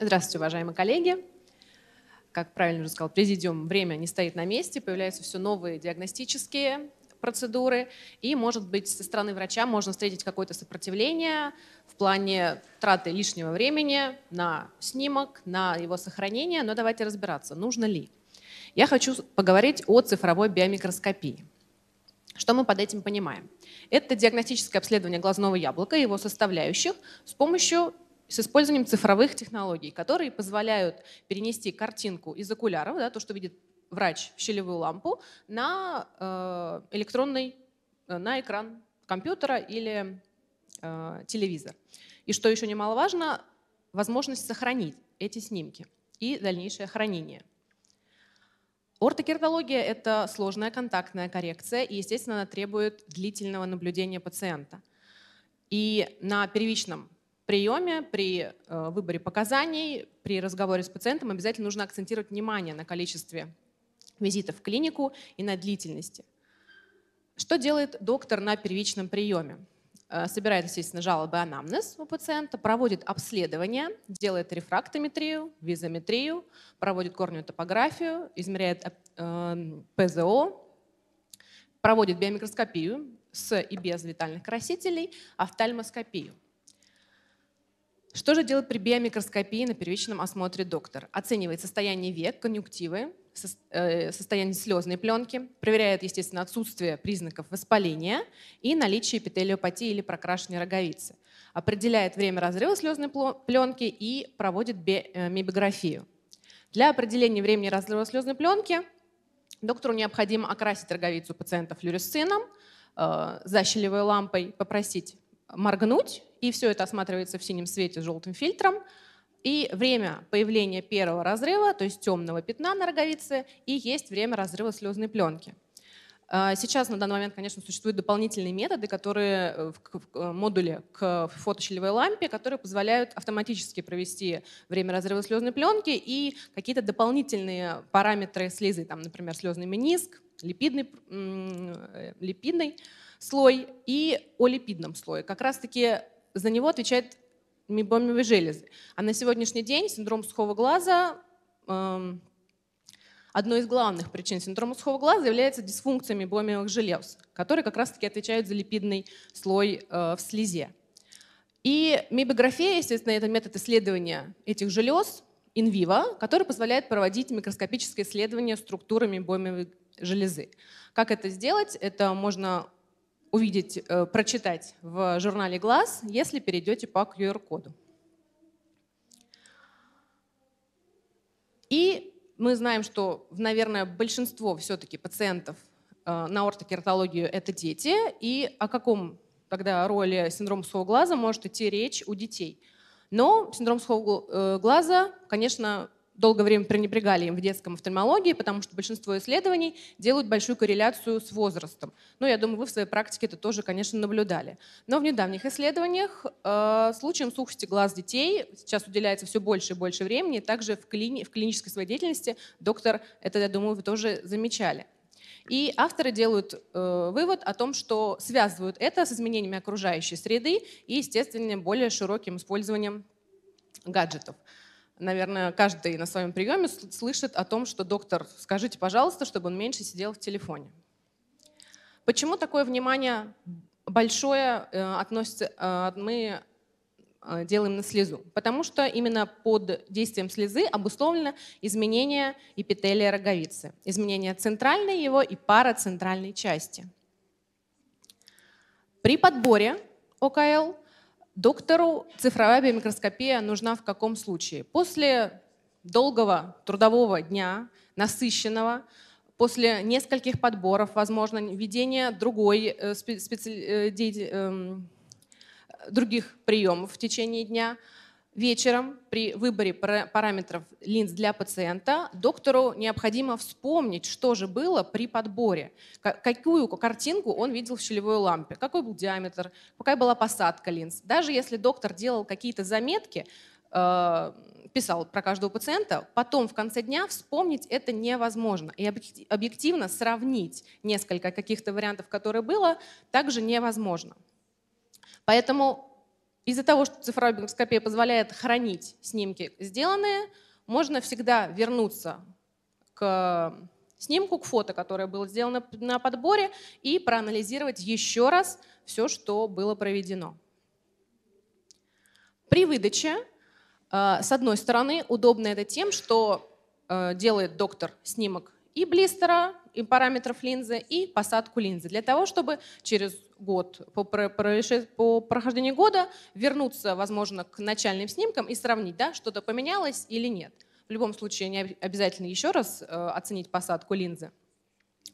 Здравствуйте, уважаемые коллеги. Как правильно уже сказал президиум, время не стоит на месте, появляются все новые диагностические процедуры, и, может быть, со стороны врача можно встретить какое-то сопротивление в плане траты лишнего времени на снимок, на его сохранение, но давайте разбираться, нужно ли. Я хочу поговорить о цифровой биомикроскопии. Что мы под этим понимаем? Это диагностическое обследование глазного яблока и его составляющих с помощью с использованием цифровых технологий, которые позволяют перенести картинку из окуляров, да, то, что видит врач в щелевую лампу, на э, электронный, э, на экран компьютера или э, телевизор. И что еще немаловажно, возможность сохранить эти снимки и дальнейшее хранение. Ортокердология – это сложная контактная коррекция, и, естественно, она требует длительного наблюдения пациента. И на первичном приеме, при э, выборе показаний, при разговоре с пациентом обязательно нужно акцентировать внимание на количестве визитов в клинику и на длительности. Что делает доктор на первичном приеме? Э, собирает, естественно, жалобы анамнез у пациента, проводит обследование, делает рефрактометрию, визометрию, проводит корневую топографию, измеряет э, эм, ПЗО, проводит биомикроскопию с и без витальных красителей, офтальмоскопию. Что же делает при биомикроскопии на первичном осмотре доктор? Оценивает состояние век, конъюнктивы, э, состояние слезной пленки, проверяет, естественно, отсутствие признаков воспаления и наличие эпителиопатии или прокрашенной роговицы, определяет время разрыва слезной пленки и проводит э, мебиграфию. Для определения времени разрыва слезной пленки доктору необходимо окрасить роговицу пациента флюоресцином, э, защелевой лампой попросить моргнуть, и все это осматривается в синем свете с желтым фильтром. И время появления первого разрыва, то есть темного пятна на роговице, и есть время разрыва слезной пленки. А, сейчас на данный момент, конечно, существуют дополнительные методы, которые э, в модуле к э, фотощелевой лампе, которые позволяют автоматически провести время разрыва слезной пленки и какие-то дополнительные параметры слезы, там, например, слезный мениск, липидный, э, липидный слой и о липидном слое. Как раз-таки за него отвечает мебомевые железы. А на сегодняшний день синдром сухого глаза эм, Одной из главных причин синдрома сухого глаза является дисфункция мебомиевых желез, которые как раз-таки отвечают за липидный слой э, в слезе. И мебография, естественно, это метод исследования этих желез инвива, который позволяет проводить микроскопическое исследование структуры мебомиевых железы. Как это сделать? Это можно увидеть, э, прочитать в журнале «Глаз», если перейдете по QR-коду. И мы знаем, что, наверное, большинство все-таки пациентов э, на ортокератологию – это дети. И о каком тогда роли синдрома сухого глаза может идти речь у детей? Но синдром сухого э, глаза, конечно, долгое время пренебрегали им в детском офтальмологии, потому что большинство исследований делают большую корреляцию с возрастом. Ну, я думаю, вы в своей практике это тоже, конечно, наблюдали. Но в недавних исследованиях э, случаям сухости глаз детей сейчас уделяется все больше и больше времени. Также в, клини в клинической своей деятельности доктор, это, я думаю, вы тоже замечали. И авторы делают э, вывод о том, что связывают это с изменениями окружающей среды и, естественно, более широким использованием гаджетов наверное, каждый на своем приеме слышит о том, что доктор, скажите, пожалуйста, чтобы он меньше сидел в телефоне. Почему такое внимание большое э, относится, э, мы э, делаем на слезу? Потому что именно под действием слезы обусловлено изменение эпителия роговицы, изменение центральной его и парацентральной части. При подборе ОКЛ Доктору цифровая биомикроскопия нужна в каком случае? После долгого трудового дня, насыщенного, после нескольких подборов, возможно, введения другой э, специ... Э, эм, других приемов в течение дня – вечером при выборе параметров линз для пациента доктору необходимо вспомнить, что же было при подборе, какую картинку он видел в щелевой лампе, какой был диаметр, какая была посадка линз. Даже если доктор делал какие-то заметки, э, писал про каждого пациента, потом в конце дня вспомнить это невозможно. И объективно сравнить несколько каких-то вариантов, которые было, также невозможно. Поэтому из-за того, что цифровая бигроскопия позволяет хранить снимки сделанные, можно всегда вернуться к снимку, к фото, которое было сделано на подборе, и проанализировать еще раз все, что было проведено. При выдаче, э, с одной стороны, удобно это тем, что э, делает доктор снимок и блистера, и параметров линзы, и посадку линзы, для того, чтобы через год, по, по прохождении года вернуться, возможно, к начальным снимкам и сравнить, да, что-то поменялось или нет. В любом случае не обязательно еще раз э, оценить посадку линзы.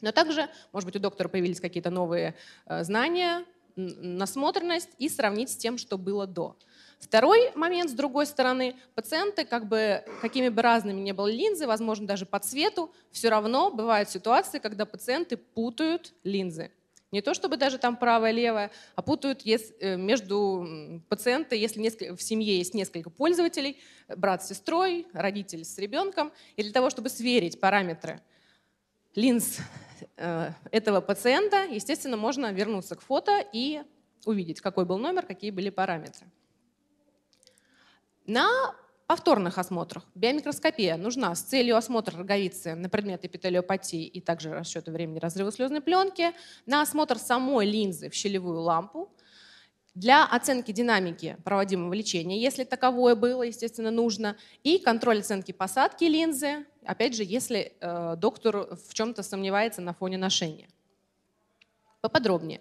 Но также, может быть, у доктора появились какие-то новые э, знания, насмотренность и сравнить с тем, что было до. Второй момент, с другой стороны, пациенты, как бы, какими бы разными ни были линзы, возможно, даже по цвету, все равно бывают ситуации, когда пациенты путают линзы. Не то чтобы даже там правое-левое, а путают э, между пациента, если в семье есть несколько пользователей, брат с сестрой, родитель с ребенком. И для того, чтобы сверить параметры линз э, этого пациента, естественно, можно вернуться к фото и увидеть, какой был номер, какие были параметры. На повторных осмотрах. Биомикроскопия нужна с целью осмотра роговицы на предмет эпителиопатии и также расчета времени разрыва слезной пленки, на осмотр самой линзы в щелевую лампу, для оценки динамики проводимого лечения, если таковое было, естественно, нужно, и контроль оценки посадки линзы, опять же, если э, доктор в чем-то сомневается на фоне ношения. Поподробнее.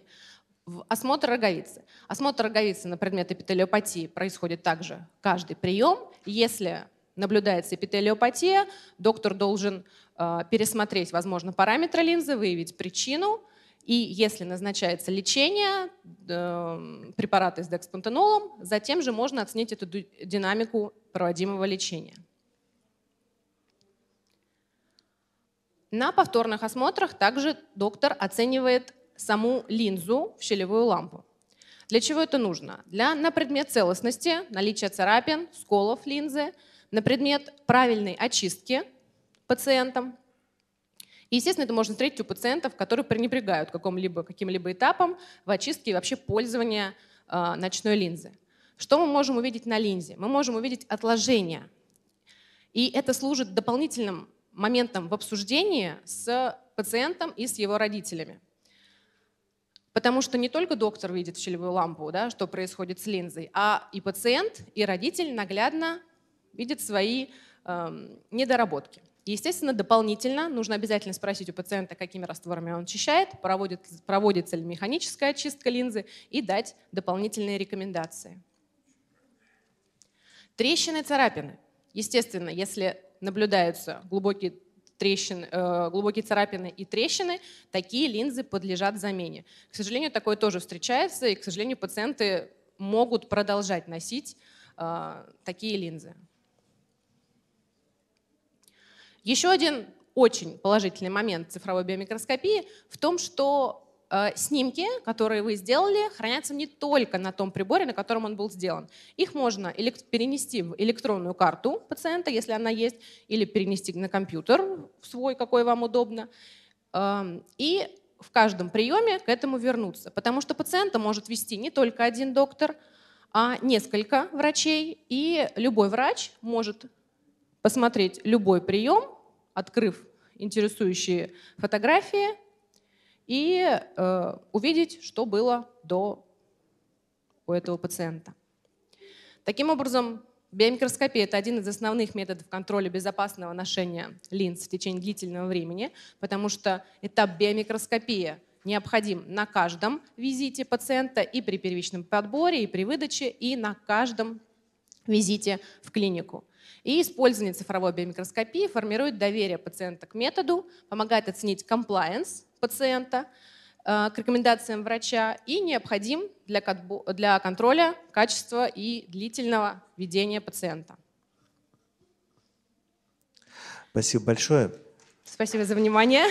Осмотр роговицы. Осмотр роговицы на предмет эпителиопатии происходит также каждый прием. Если наблюдается эпителиопатия, доктор должен э, пересмотреть, возможно, параметры линзы, выявить причину. И если назначается лечение, э, препараты с декспантенолом, затем же можно оценить эту динамику проводимого лечения. На повторных осмотрах также доктор оценивает саму линзу в щелевую лампу. Для чего это нужно? Для, на предмет целостности, наличия царапин, сколов линзы, на предмет правильной очистки пациентам. И, естественно, это можно встретить у пациентов, которые пренебрегают каким-либо каким -либо этапом в очистке и вообще пользования э, ночной линзы. Что мы можем увидеть на линзе? Мы можем увидеть отложения. И это служит дополнительным моментом в обсуждении с пациентом и с его родителями. Потому что не только доктор видит в щелевую лампу, да, что происходит с линзой, а и пациент, и родитель наглядно видят свои э, недоработки. естественно, дополнительно нужно обязательно спросить у пациента, какими растворами он очищает, проводит, проводится ли механическая очистка линзы, и дать дополнительные рекомендации. Трещины, царапины. Естественно, если наблюдаются глубокие трещины, э, глубокие царапины и трещины, такие линзы подлежат замене. К сожалению, такое тоже встречается, и, к сожалению, пациенты могут продолжать носить э, такие линзы. Еще один очень положительный момент цифровой биомикроскопии в том, что Э, снимки, которые вы сделали, хранятся не только на том приборе, на котором он был сделан. Их можно перенести в электронную карту пациента, если она есть, или перенести на компьютер свой, какой вам удобно. Эм, и в каждом приеме к этому вернуться, потому что пациента может вести не только один доктор, а несколько врачей, и любой врач может посмотреть любой прием, открыв интересующие фотографии, и э, увидеть, что было до у этого пациента. Таким образом, биомикроскопия – это один из основных методов контроля безопасного ношения линз в течение длительного времени, потому что этап биомикроскопии необходим на каждом визите пациента и при первичном подборе, и при выдаче, и на каждом визите в клинику. И использование цифровой биомикроскопии формирует доверие пациента к методу, помогает оценить compliance пациента э, к рекомендациям врача и необходим для, контроля качества и длительного ведения пациента. Спасибо большое. Спасибо за внимание.